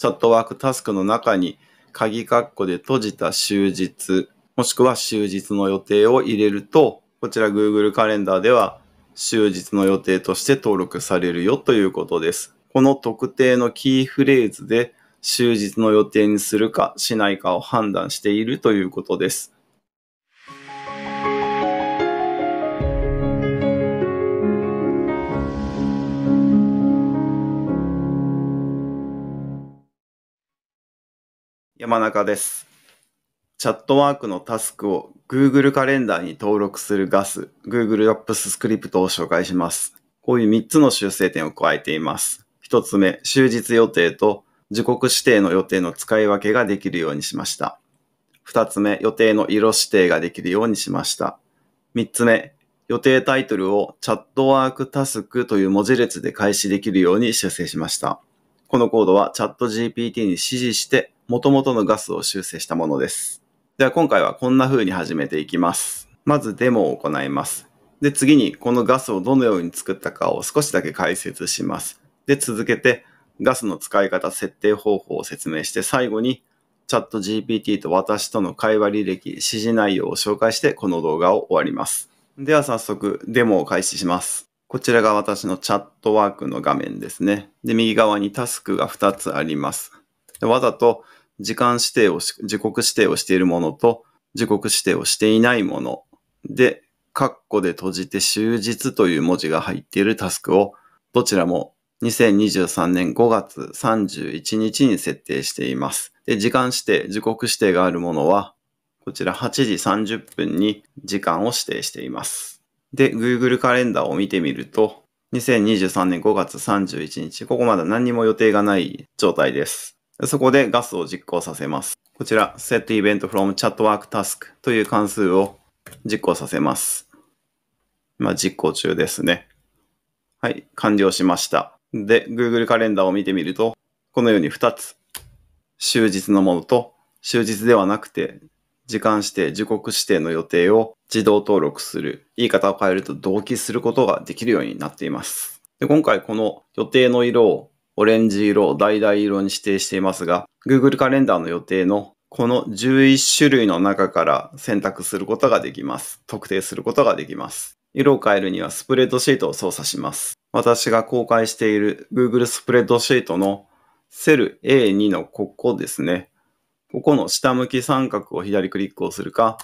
チャットワークタスクの中に鍵括弧で閉じた終日、もしくは終日の予定を入れると、こちら Google カレンダーでは終日の予定として登録されるよということです。この特定のキーフレーズで終日の予定にするかしないかを判断しているということです。山中です。チャットワークのタスクを Google カレンダーに登録するガス、Google Apps スクリプトを紹介します。こういう3つの修正点を加えています。1つ目、終日予定と時刻指定の予定の使い分けができるようにしました。2つ目、予定の色指定ができるようにしました。3つ目、予定タイトルをチャットワークタスクという文字列で開始できるように修正しました。このコードはチャット GPT に指示して元々のガスを修正したものです。では今回はこんな風に始めていきます。まずデモを行います。で、次にこのガスをどのように作ったかを少しだけ解説します。で、続けてガスの使い方、設定方法を説明して、最後にチャット GPT と私との会話履歴、指示内容を紹介してこの動画を終わります。では早速デモを開始します。こちらが私のチャットワークの画面ですね。で、右側にタスクが2つあります。でわざと時間指定を時刻指定をしているものと、時刻指定をしていないもので、括弧で閉じて終日という文字が入っているタスクを、どちらも2023年5月31日に設定しています。で、時間指定、時刻指定があるものは、こちら8時30分に時間を指定しています。で、Google カレンダーを見てみると、2023年5月31日、ここまだ何にも予定がない状態です。そこでガスを実行させます。こちら、set event from chatwork task という関数を実行させます。今、実行中ですね。はい、完了しました。で、Google カレンダーを見てみると、このように2つ、終日のものと、終日ではなくて、時間指定、時刻指定の予定を自動登録する、言い方を変えると同期することができるようになっています。で今回この予定の色をオレンジ色を橙色に指定していますが、Google カレンダーの予定のこの11種類の中から選択することができます。特定することができます。色を変えるにはスプレッドシートを操作します。私が公開している Google スプレッドシートのセル A2 のここですね。ここの下向き三角を左クリックをするか、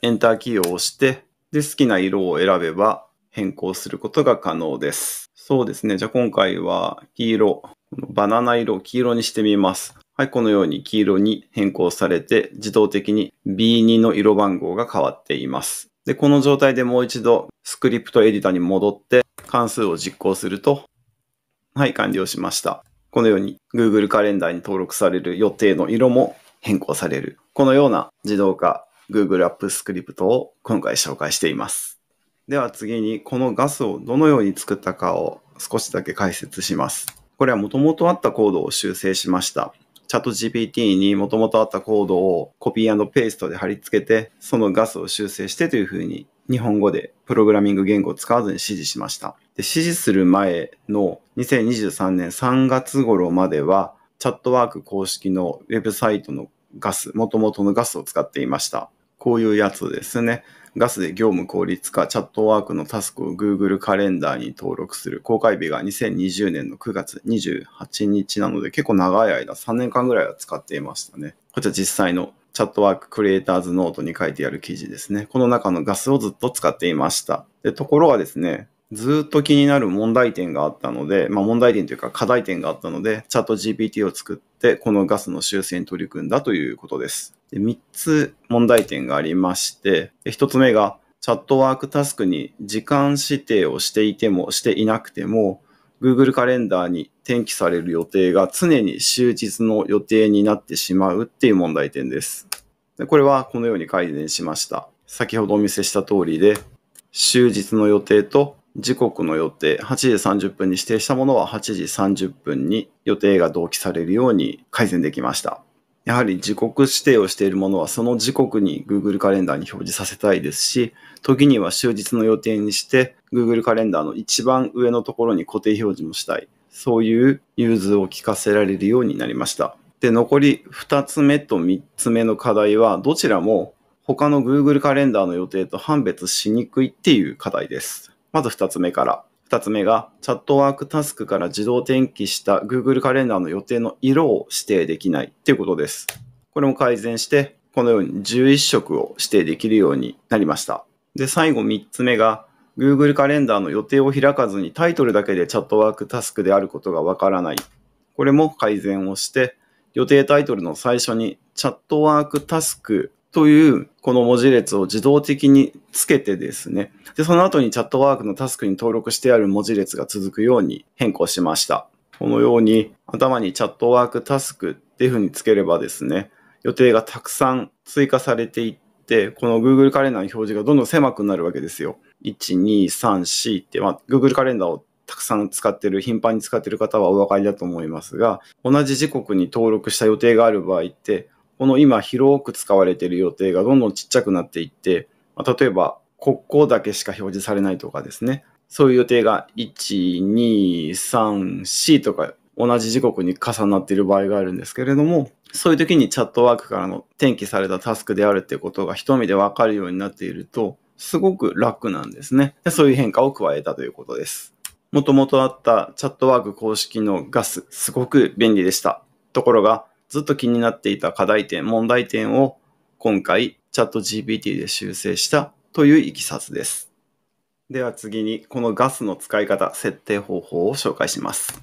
Enter キーを押して、で、好きな色を選べば変更することが可能です。そうですね。じゃあ今回は黄色、バナナ色を黄色にしてみます。はい、このように黄色に変更されて自動的に B2 の色番号が変わっています。で、この状態でもう一度スクリプトエディタに戻って関数を実行すると、はい、完了しました。このように Google カレンダーに登録される予定の色も変更される。このような自動化 Google App Script を今回紹介しています。では次にこのガスをどのように作ったかを少しだけ解説します。これはもともとあったコードを修正しました。チャット GPT にもともとあったコードをコピーペーストで貼り付けて、そのガスを修正してというふうに日本語でプログラミング言語を使わずに指示しました。で指示する前の2023年3月頃までは、チャットワーク公式のウェブサイトのガス、もともとのガスを使っていました。こういうやつですね。ガスで業務効率化、チャットワークのタスクを Google カレンダーに登録する。公開日が2020年の9月28日なので、結構長い間、3年間ぐらいは使っていましたね。こちら実際のチャットワーククリエイターズノートに書いてある記事ですね。この中のガスをずっと使っていました。で、ところがですね、ずっと気になる問題点があったので、まあ問題点というか課題点があったので、チャット GPT を作って、このガスの修正に取り組んだということです。で3つ問題点がありまして、1つ目が、チャットワークタスクに時間指定をしていてもしていなくても、Google カレンダーに転記される予定が常に終日の予定になってしまうっていう問題点です。でこれはこのように改善しました。先ほどお見せした通りで、終日の予定と時刻の予定、8時30分に指定したものは8時30分に予定が同期されるように改善できました。やはり時刻指定をしているものはその時刻に Google カレンダーに表示させたいですし、時には終日の予定にして Google カレンダーの一番上のところに固定表示もしたい。そういう融通を聞かせられるようになりました。で、残り2つ目と3つ目の課題は、どちらも他の Google カレンダーの予定と判別しにくいっていう課題です。まず2つ目から。2つ目が、チャットワークタスクから自動転記した Google カレンダーの予定の色を指定できないということです。これも改善して、このように11色を指定できるようになりました。で、最後3つ目が、Google カレンダーの予定を開かずにタイトルだけでチャットワークタスクであることがわからない。これも改善をして、予定タイトルの最初にチャットワークタスクというこの文字列を自動的につけてですね、で、その後にチャットワークのタスクに登録してある文字列が続くように変更しました。このように頭にチャットワークタスクっていうふうにつければですね、予定がたくさん追加されていって、この Google カレンダーの表示がどんどん狭くなるわけですよ。1、2、3、4って、まあ、Google カレンダーをたくさん使ってる、頻繁に使ってる方はお分かりだと思いますが、同じ時刻に登録した予定がある場合って、この今広く使われている予定がどんどんちっちゃくなっていって、まあ、例えば国交だけしか表示されないとかですね、そういう予定が1、2、3、4とか同じ時刻に重なっている場合があるんですけれども、そういう時にチャットワークからの転記されたタスクであるってことが一目でわかるようになっていると、すごく楽なんですねで。そういう変化を加えたということです。もともとあったチャットワーク公式のガス、すごく便利でした。ところが、ずっと気になっていた課題点、問題点を今回チャット GPT で修正したといういきさつです。では次にこのガスの使い方、設定方法を紹介します。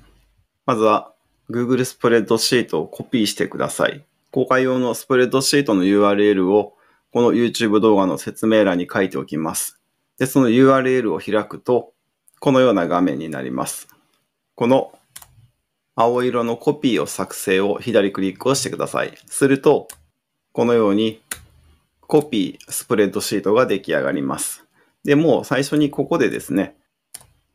まずは Google スプレッドシートをコピーしてください。公開用のスプレッドシートの URL をこの YouTube 動画の説明欄に書いておきます。で、その URL を開くとこのような画面になります。この青色のコピーを作成を左クリックをしてください。すると、このようにコピー、スプレッドシートが出来上がります。で、もう最初にここでですね、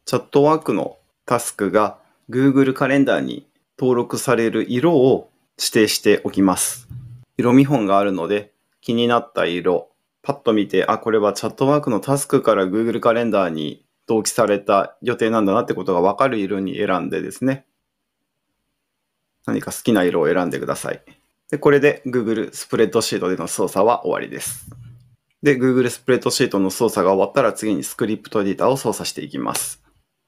チャットワークのタスクが Google カレンダーに登録される色を指定しておきます。色見本があるので気になった色、パッと見て、あ、これはチャットワークのタスクから Google カレンダーに同期された予定なんだなってことがわかる色に選んでですね、何か好きな色を選んでください。で、これで Google スプレッドシートでの操作は終わりです。で、Google スプレッドシートの操作が終わったら次にスクリプトエディターを操作していきます。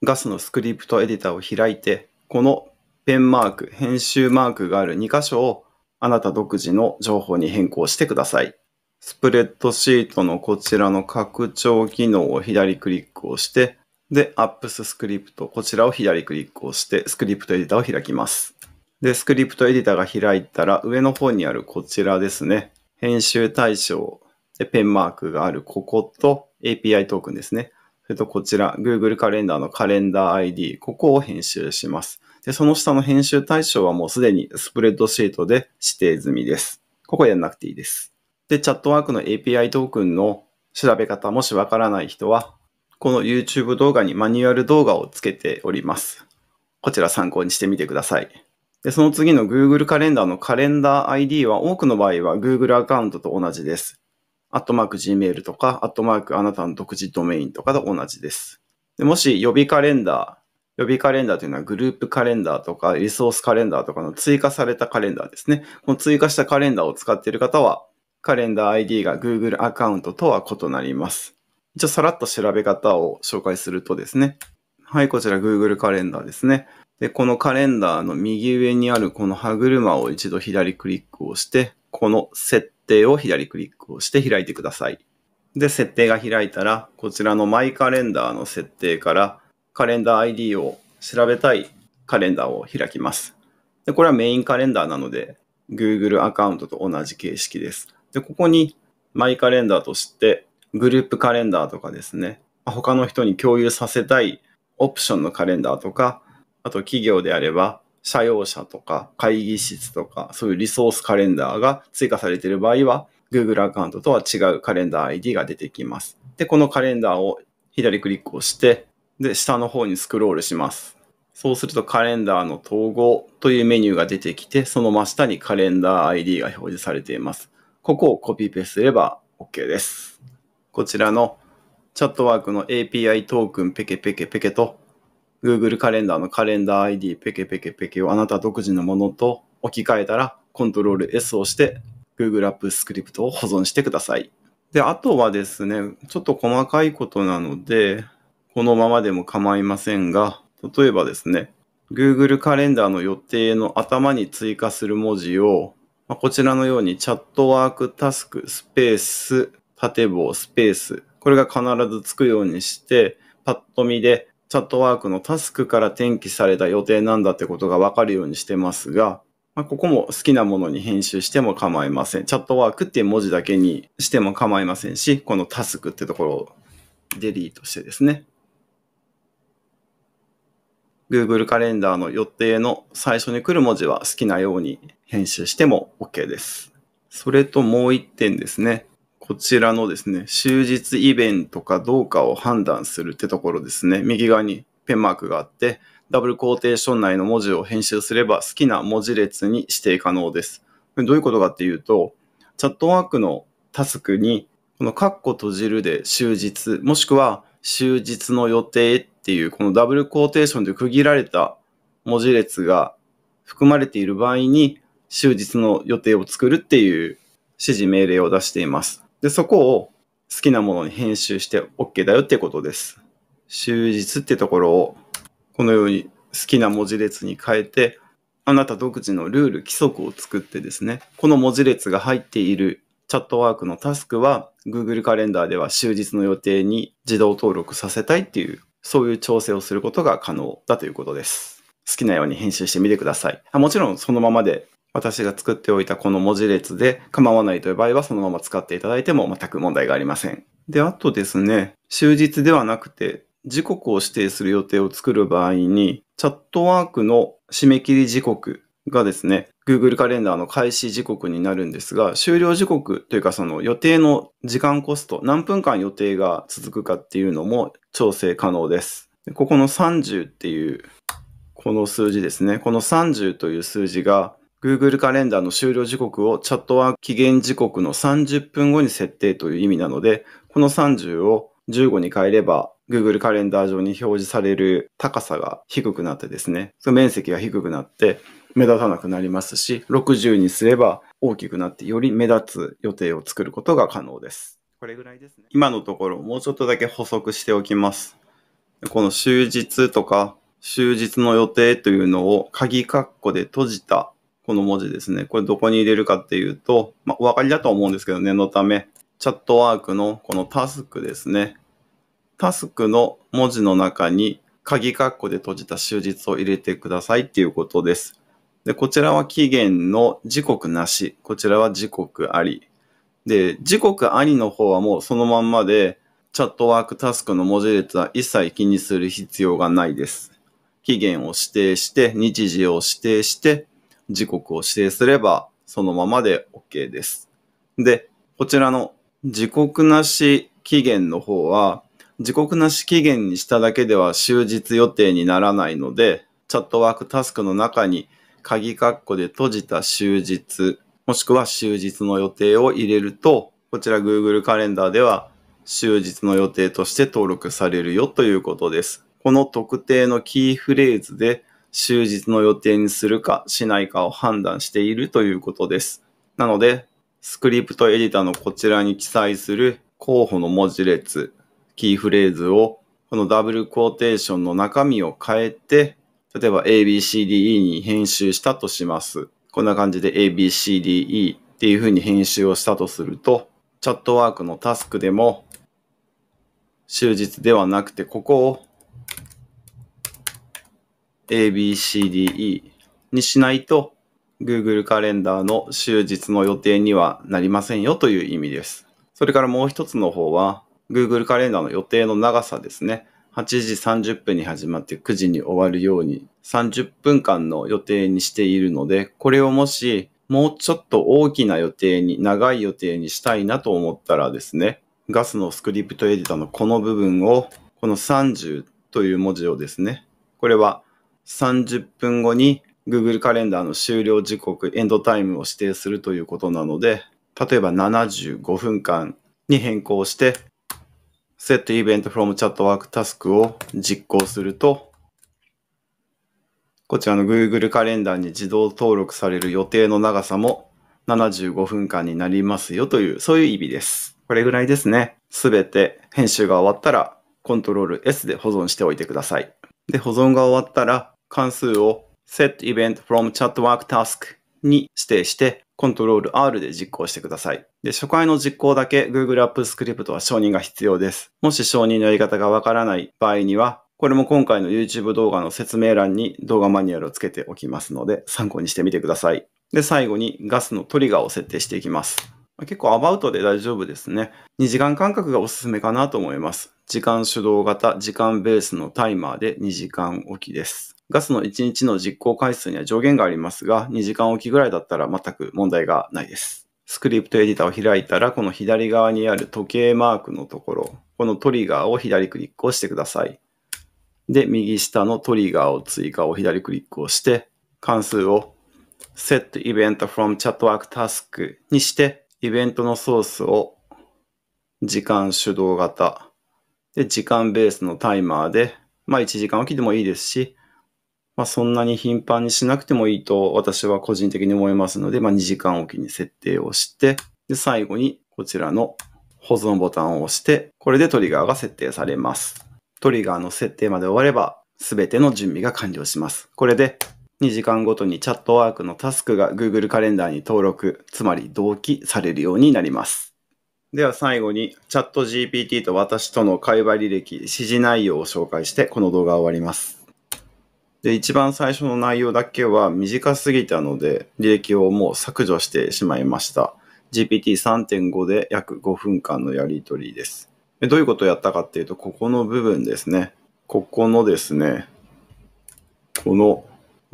ガスのスクリプトエディターを開いて、このペンマーク、編集マークがある2箇所をあなた独自の情報に変更してください。スプレッドシートのこちらの拡張機能を左クリックをして、で、Apps スクリプト、こちらを左クリックをして、スクリプトエディターを開きます。で、スクリプトエディターが開いたら、上の方にあるこちらですね。編集対象でペンマークがあるここと API トークンですね。それとこちら、Google カレンダーのカレンダー ID、ここを編集します。で、その下の編集対象はもうすでにスプレッドシートで指定済みです。ここやんなくていいです。で、チャットワークの API トークンの調べ方、もしわからない人は、この YouTube 動画にマニュアル動画をつけております。こちら参考にしてみてください。で、その次の Google カレンダーのカレンダー ID は多くの場合は Google アカウントと同じです。アットマーク Gmail とか、アットマークあなたの独自ドメインとかと同じです。でもし予備カレンダー、予備カレンダーというのはグループカレンダーとかリソースカレンダーとかの追加されたカレンダーですね。この追加したカレンダーを使っている方は、カレンダー ID が Google アカウントとは異なります。一応さらっと調べ方を紹介するとですね。はい、こちら Google カレンダーですね。で、このカレンダーの右上にあるこの歯車を一度左クリックをして、この設定を左クリックをして開いてください。で、設定が開いたら、こちらのマイカレンダーの設定からカレンダー ID を調べたいカレンダーを開きます。で、これはメインカレンダーなので、Google アカウントと同じ形式です。で、ここにマイカレンダーとしてグループカレンダーとかですね、他の人に共有させたいオプションのカレンダーとか、あと企業であれば、社用車とか会議室とか、そういうリソースカレンダーが追加されている場合は、Google アカウントとは違うカレンダー ID が出てきます。で、このカレンダーを左クリックをして、で、下の方にスクロールします。そうするとカレンダーの統合というメニューが出てきて、その真下にカレンダー ID が表示されています。ここをコピペすれば OK です。こちらのチャットワークの API トークンペケペケペケと Google カレンダーのカレンダー ID ペケペケペケをあなた独自のものと置き換えたら、コントロール S をして Google アップスクリプトを保存してください。で、あとはですね、ちょっと細かいことなので、このままでも構いませんが、例えばですね、Google カレンダーの予定の頭に追加する文字を、まこちらのようにチャットワークタスクスペース縦棒スペースこれが必ずつくようにしてパッと見でチャットワークのタスクから転記された予定なんだってことがわかるようにしてますが、まあ、ここも好きなものに編集しても構いません。チャットワークっていう文字だけにしても構いませんし、このタスクってところをデリートしてですね。Google カレンダーの予定の最初に来る文字は好きなように編集しても OK です。それともう一点ですね。こちらのですね、終日イベントかどうかを判断するってところですね。右側にペンマークがあって、ダブルコーテーション内の文字を編集すれば好きな文字列に指定可能です。どういうことかっていうと、チャットワークのタスクに、このカッコ閉じるで終日、もしくは終日の予定っていう、このダブルコーテーションで区切られた文字列が含まれている場合に、終日の予定を作るっていう指示命令を出しています。で、そこを好きなものに編集して OK だよってことです。終日ってところをこのように好きな文字列に変えて、あなた独自のルール、規則を作ってですね、この文字列が入っているチャットワークのタスクは Google カレンダーでは終日の予定に自動登録させたいっていう、そういう調整をすることが可能だということです。好きなように編集してみてください。あもちろんそのままで私が作っておいたこの文字列で構わないという場合はそのまま使っていただいても全く問題がありません。で、あとですね、終日ではなくて時刻を指定する予定を作る場合に、チャットワークの締め切り時刻がですね、Google カレンダーの開始時刻になるんですが、終了時刻というかその予定の時間コスト、何分間予定が続くかっていうのも調整可能です。ここの30っていう、この数字ですね。この30という数字が Google カレンダーの終了時刻をチャットは期限時刻の30分後に設定という意味なので、この30を15に変えれば Google カレンダー上に表示される高さが低くなってですね、その面積が低くなって目立たなくなりますし、60にすれば大きくなってより目立つ予定を作ることが可能です。これぐらいですね。今のところもうちょっとだけ補足しておきます。この終日とか終日の予定というのを鍵括弧で閉じたこの文字ですね。これどこに入れるかっていうと、まあ、お分かりだと思うんですけど、念のため、チャットワークのこのタスクですね。タスクの文字の中に鍵括弧で閉じた終日を入れてくださいっていうことです。で、こちらは期限の時刻なし。こちらは時刻あり。で、時刻ありの方はもうそのまんまで、チャットワークタスクの文字列は一切気にする必要がないです。期限を指定して、日時を指定して、時刻を指定すれば、そのままで OK です。で、こちらの時刻なし期限の方は、時刻なし期限にしただけでは終日予定にならないので、チャットワークタスクの中に鍵括弧で閉じた終日、もしくは終日の予定を入れると、こちら Google カレンダーでは終日の予定として登録されるよということです。この特定のキーフレーズで終日の予定にするかしないかを判断しているということです。なので、スクリプトエディタのこちらに記載する候補の文字列、キーフレーズをこのダブルクォーテーションの中身を変えて、例えば ABCDE に編集したとします。こんな感じで ABCDE っていうふうに編集をしたとすると、チャットワークのタスクでも、終日ではなくて、ここを ABCDE にしないと Google カレンダーの終日の予定にはなりませんよという意味です。それからもう一つの方は Google カレンダーの予定の長さですね。8時30分に始まって9時に終わるように30分間の予定にしているので、これをもしもうちょっと大きな予定に、長い予定にしたいなと思ったらですね、ガスのスクリプトエディターのこの部分を、この30という文字をですね、これは30分後に Google カレンダーの終了時刻、エンドタイムを指定するということなので、例えば75分間に変更して、Set Event from Chat Work Task を実行すると、こちらの Google カレンダーに自動登録される予定の長さも75分間になりますよという、そういう意味です。これぐらいですね。すべて編集が終わったら、Ctrl S で保存しておいてください。で、保存が終わったら、関数を setEventFromChatWorkTask に指定して、コントロール R で実行してください。で、初回の実行だけ Google App Script は承認が必要です。もし承認のやり方がわからない場合には、これも今回の YouTube 動画の説明欄に動画マニュアルをつけておきますので、参考にしてみてください。で、最後にガスのトリガーを設定していきます。結構アバウトで大丈夫ですね。2時間間隔がおすすめかなと思います。時間主導型、時間ベースのタイマーで2時間置きです。ガスの1日の実行回数には上限がありますが、2時間おきぐらいだったら全く問題がないです。スクリプトエディターを開いたら、この左側にある時計マークのところ、このトリガーを左クリックをしてください。で、右下のトリガーを追加を左クリックをして、関数を set event from chatwork task にして、イベントのソースを時間手動型、で、時間ベースのタイマーで、まあ1時間おきでもいいですし、まあ、そんなに頻繁にしなくてもいいと私は個人的に思いますので、まあ、2時間おきに設定をして、で、最後にこちらの保存ボタンを押して、これでトリガーが設定されます。トリガーの設定まで終われば、すべての準備が完了します。これで2時間ごとにチャットワークのタスクが Google カレンダーに登録、つまり同期されるようになります。では最後にチャット GPT と私との会話履歴、指示内容を紹介してこの動画を終わります。で、一番最初の内容だけは短すぎたので、履歴をもう削除してしまいました。GPT3.5 で約5分間のやりとりです。どういうことをやったかっていうと、ここの部分ですね。ここのですね、この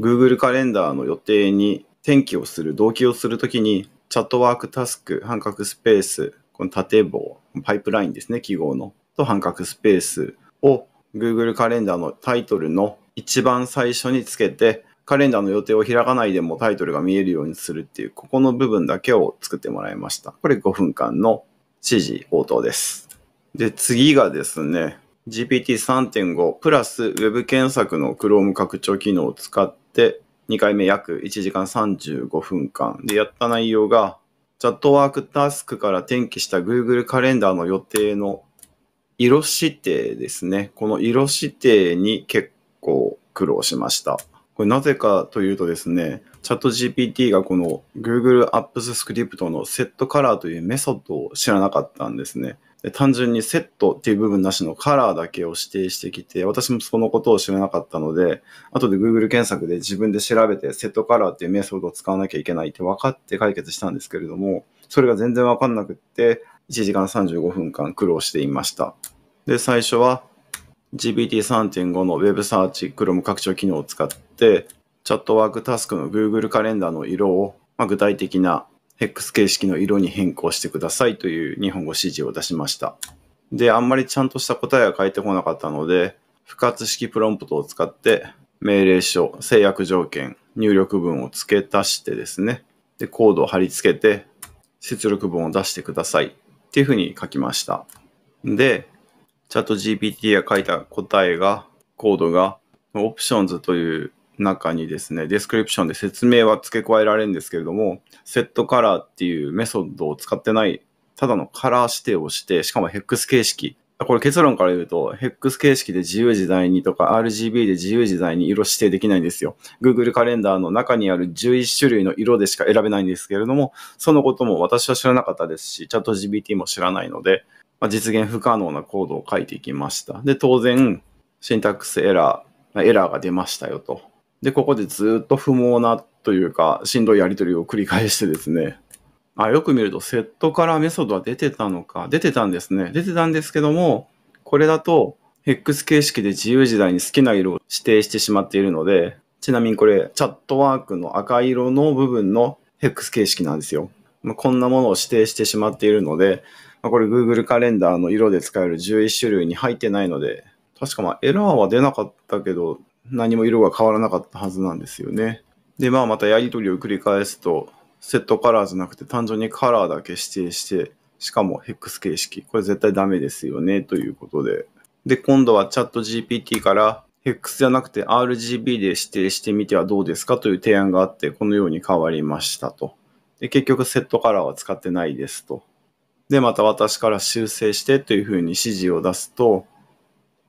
Google カレンダーの予定に転記をする、同期をするときに、チャットワークタスク、半角スペース、この縦棒、パイプラインですね、記号の、と半角スペースを Google カレンダーのタイトルの一番最初につけて、カレンダーの予定を開かないでもタイトルが見えるようにするっていう、ここの部分だけを作ってもらいました。これ5分間の指示応答です。で、次がですね、GPT3.5 プラス Web 検索の Chrome 拡張機能を使って、2回目約1時間35分間でやった内容が、チャットワークタスクから転記した Google カレンダーの予定の色指定ですね。この色指定に結構苦労しました。これなぜかというとですね、チャット GPT がこの Google Apps Script のセットカラーというメソッドを知らなかったんですね。で単純にセットっていう部分なしのカラーだけを指定してきて、私もそのことを知らなかったので、後で Google 検索で自分で調べてセットカラーっていうメソッドを使わなきゃいけないって分かって解決したんですけれども、それが全然分かんなくって、1時間35分間苦労していました。で、最初は GPT3.5 の Web サーチ Chrome 拡張機能を使って、チャットワークタスクの Google カレンダーの色を、まあ、具体的な HEX 形式の色に変更してくださいという日本語指示を出しました。で、あんまりちゃんとした答えが返ってこなかったので、不活式プロンプトを使って命令書、制約条件、入力文を付け足してですね、で、コードを貼り付けて出力文を出してくださいっていうふうに書きました。で、チャット GPT が書いた答えが、コードが、オプションズという中にですね、デスクリプションで説明は付け加えられるんですけれども、セットカラーっていうメソッドを使ってない、ただのカラー指定をして、しかもヘックス形式。これ結論から言うと、ヘックス形式で自由自在にとか、RGB で自由自在に色指定できないんですよ。Google カレンダーの中にある11種類の色でしか選べないんですけれども、そのことも私は知らなかったですし、チャット g p t も知らないので、まあ、実現不可能なコードを書いていきました。で、当然、シンタックスエラー、エラーが出ましたよと。で、ここでずっと不毛なというか、しんどいやり取りを繰り返してですね、あよく見ると、セットからメソッドは出てたのか、出てたんですね。出てたんですけども、これだと、ヘックス形式で自由自在に好きな色を指定してしまっているので、ちなみにこれ、チャットワークの赤色の部分のヘックス形式なんですよ。まあ、こんなものを指定してしまっているので、まあ、これ Google カレンダーの色で使える11種類に入ってないので、確かまエラーは出なかったけど、何も色が変わらなかったはずなんですよね。で、まあまたやり取りを繰り返すと、セットカラーじゃなくて単純にカラーだけ指定して、しかもヘックス形式。これ絶対ダメですよね、ということで。で、今度はチャット GPT から、ヘックスじゃなくて RGB で指定してみてはどうですかという提案があって、このように変わりましたと。で、結局セットカラーは使ってないですと。で、また私から修正してというふうに指示を出すと、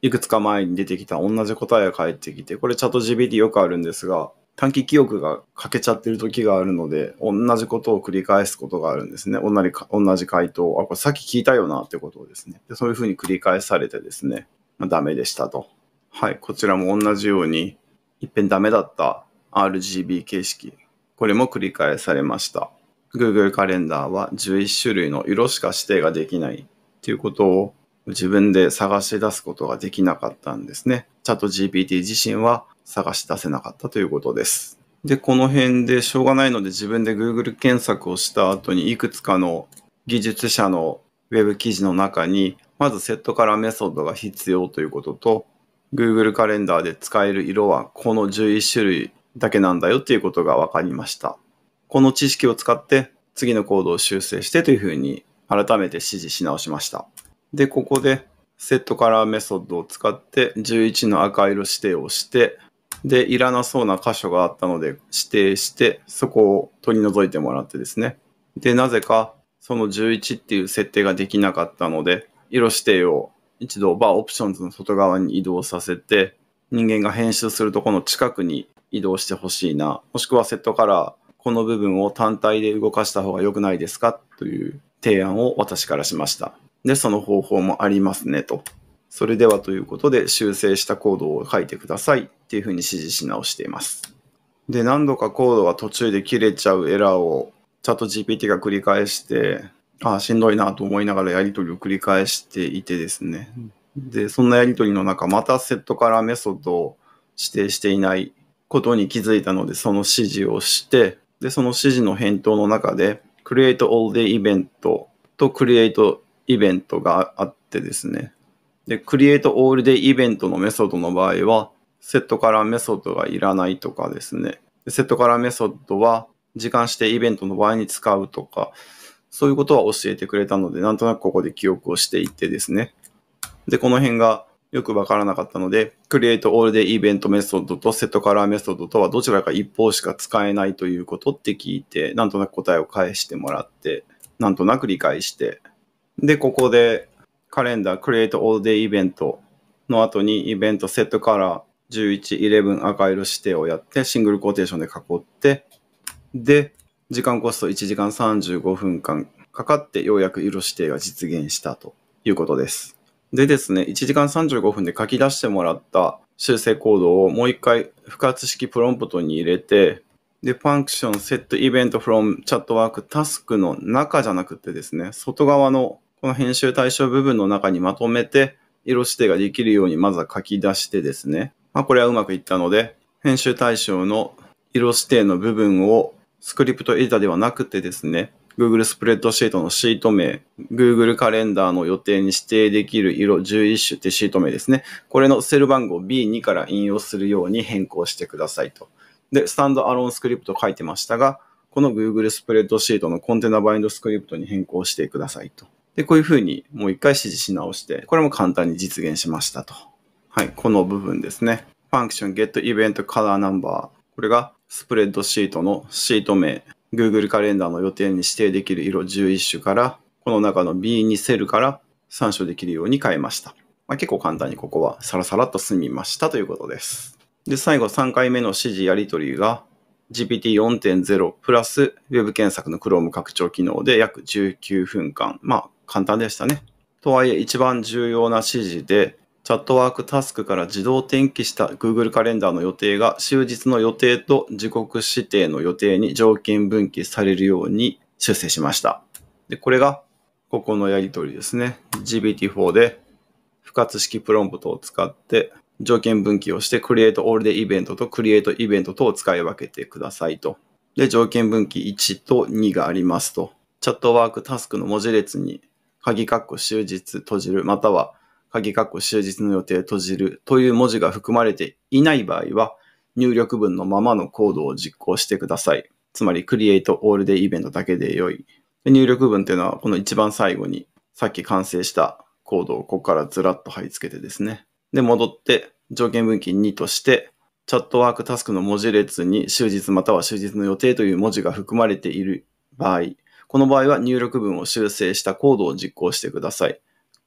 いくつか前に出てきた同じ答えが返ってきて、これチャット GPT よくあるんですが、短期記憶が欠けちゃってる時があるので、同じことを繰り返すことがあるんですね。同じ同じ回答。あ、これさっき聞いたよなってことをですね。でそういうふうに繰り返されてですね、まあ、ダメでしたと。はい、こちらも同じように、いっぺんダメだった RGB 形式。これも繰り返されました。Google カレンダーは11種類の色しか指定ができないっていうことを自分で探し出すことができなかったんですね。チャット GPT 自身は探し出せなかったということです。で、この辺でしょうがないので自分で Google 検索をした後にいくつかの技術者のウェブ記事の中にまずセットからメソッドが必要ということと Google カレンダーで使える色はこの11種類だけなんだよっていうことが分かりました。この知識を使って次のコードを修正してというふうに改めて指示し直しました。で、ここでセットカラーメソッドを使って11の赤色指定をして、で、いらなそうな箇所があったので指定して、そこを取り除いてもらってですね。で、なぜかその11っていう設定ができなかったので、色指定を一度バーオプションズの外側に移動させて、人間が編集するとこの近くに移動してほしいな、もしくはセットカラーこの部分を単体で動かした方が良くないですかという提案を私からしました。で、その方法もありますねと。それではということで修正したコードを書いてくださいっていうふうに指示し直しています。で、何度かコードが途中で切れちゃうエラーをチャット GPT が繰り返して、ああ、しんどいなと思いながらやり取りを繰り返していてですね。で、そんなやり取りの中、またセットからメソッドを指定していないことに気づいたので、その指示をして、で、その指示の返答の中で、Create All Day イベントと Create イベントがあってですね。で、Create All Day イベントのメソッドの場合は、セットからメソッドがいらないとかですね。セットからメソッドは時間指定イベントの場合に使うとか、そういうことは教えてくれたので、なんとなくここで記憶をしていてですね。で、この辺がよくわからなかったので、Create All Day Event メソッドと Set Color メソッドとはどちらか一方しか使えないということって聞いて、なんとなく答えを返してもらって、なんとなく理解して、で、ここでカレンダー Create All Day イベントの後にイベント Set Color 11、11赤色指定をやって、シングルコーテーションで囲って、で、時間コスト1時間35分間かかって、ようやく色指定が実現したということです。でですね、1時間35分で書き出してもらった修正コードをもう一回不活式プロンプトに入れて、で、ファンクションセットイベントフロムチャットワークタスクの中じゃなくてですね、外側のこの編集対象部分の中にまとめて色指定ができるようにまずは書き出してですね、まあ、これはうまくいったので、編集対象の色指定の部分をスクリプトエディターではなくてですね、Google スプレッドシートのシート名、Google カレンダーの予定に指定できる色11種ってシート名ですね。これのセル番号 B2 から引用するように変更してくださいと。で、スタンドアローンスクリプト書いてましたが、この Google スプレッドシートのコンテナバインドスクリプトに変更してくださいと。で、こういうふうにもう一回指示し直して、これも簡単に実現しましたと。はい、この部分ですね。ファンクション GetEventColorNumber。これがスプレッドシートのシート名、Google カレンダーの予定に指定できる色11種から、この中の B2 セルから参照できるように変えました。まあ、結構簡単にここはサラサラっと済みましたということです。で、最後3回目の指示やり取りが GPT4.0 プラス Web 検索の Chrome 拡張機能で約19分間。まあ簡単でしたね。とはいえ一番重要な指示でチャットワークタスクから自動転記した Google カレンダーの予定が終日の予定と時刻指定の予定に条件分岐されるように修正しました。で、これがここのやりとりですね。GBT4 で不活式プロンプトを使って条件分岐をして Create All Day イベントと Create イベントとを使い分けてくださいと。で、条件分岐1と2がありますと。チャットワークタスクの文字列に鍵括弧終日閉じるまたは鍵括弧終日の予定閉じるという文字が含まれていない場合は、入力文のままのコードを実行してください。つまり、create all day イベントだけで良い。入力文というのは、この一番最後に、さっき完成したコードをここからずらっと貼り付けてですね。で、戻って、条件分岐2として、チャットワークタスクの文字列に終日または終日の予定という文字が含まれている場合、この場合は入力文を修正したコードを実行してください。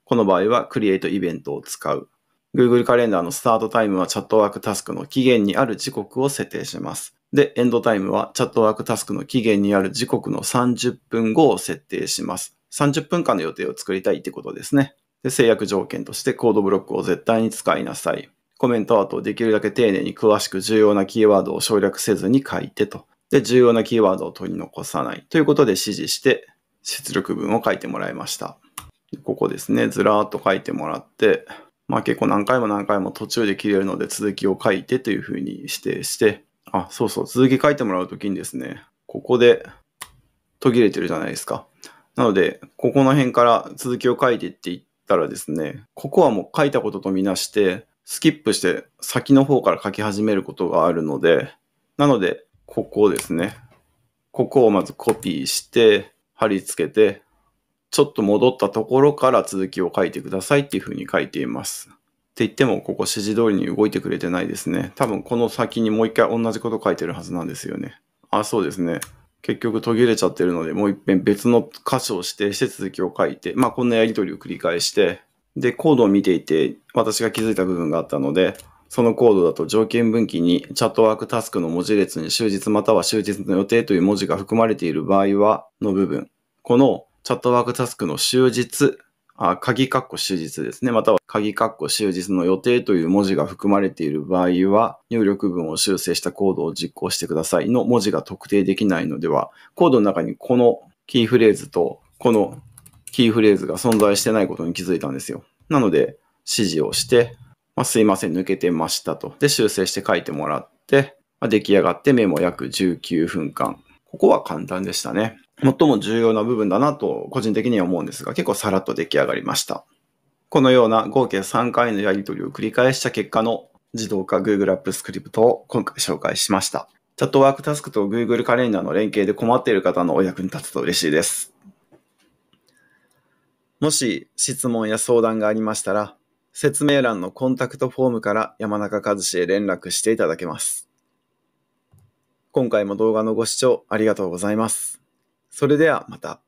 この場合は Create イベントを使う。Google カレンダーのスタートタイムはチャットワークタスクの期限にある時刻を設定します。で、エンドタイムはチャットワークタスクの期限にある時刻の30分後を設定します。30分間の予定を作りたいってことですね。で制約条件としてコードブロックを絶対に使いなさい。コメントアートをできるだけ丁寧に詳しく重要なキーワードを省略せずに書いてと。で、重要なキーワードを取り残さない。ということで指示して出力文を書いてもらいました。ここですね、ずらーっと書いてもらって、まあ結構何回も何回も途中で切れるので続きを書いてというふうに指定して、あ、そうそう、続き書いてもらうときにですね、ここで途切れてるじゃないですか。なので、ここの辺から続きを書いてって言ったらですね、ここはもう書いたこととみなして、スキップして先の方から書き始めることがあるので、なので、ここですね。ここをまずコピーして、貼り付けて、ちょっと戻ったところから続きを書いてくださいっていうふうに書いています。って言っても、ここ指示通りに動いてくれてないですね。多分この先にもう一回同じこと書いてるはずなんですよね。あ、そうですね。結局途切れちゃってるので、もう一遍別の箇所を指定して続きを書いて、まあこんなやりとりを繰り返して、で、コードを見ていて、私が気づいた部分があったので、そのコードだと条件分岐にチャットワークタスクの文字列に終日または終日の予定という文字が含まれている場合はの部分。このチャットワークタスクの終日、あ鍵括弧終日ですね。または鍵括弧終日の予定という文字が含まれている場合は、入力文を修正したコードを実行してくださいの文字が特定できないのでは、コードの中にこのキーフレーズとこのキーフレーズが存在してないことに気づいたんですよ。なので、指示をして、まあ、すいません、抜けてましたと。で、修正して書いてもらって、まあ、出来上がってメモ約19分間。ここは簡単でしたね。最も重要な部分だなと個人的には思うんですが、結構さらっと出来上がりました。このような合計3回のやり取りを繰り返した結果の自動化 Google App Script を今回紹介しました。チャットワークタスクと Google カレンダーの連携で困っている方のお役に立つと嬉しいです。もし質問や相談がありましたら、説明欄のコンタクトフォームから山中和志へ連絡していただけます。今回も動画のご視聴ありがとうございます。それではまた。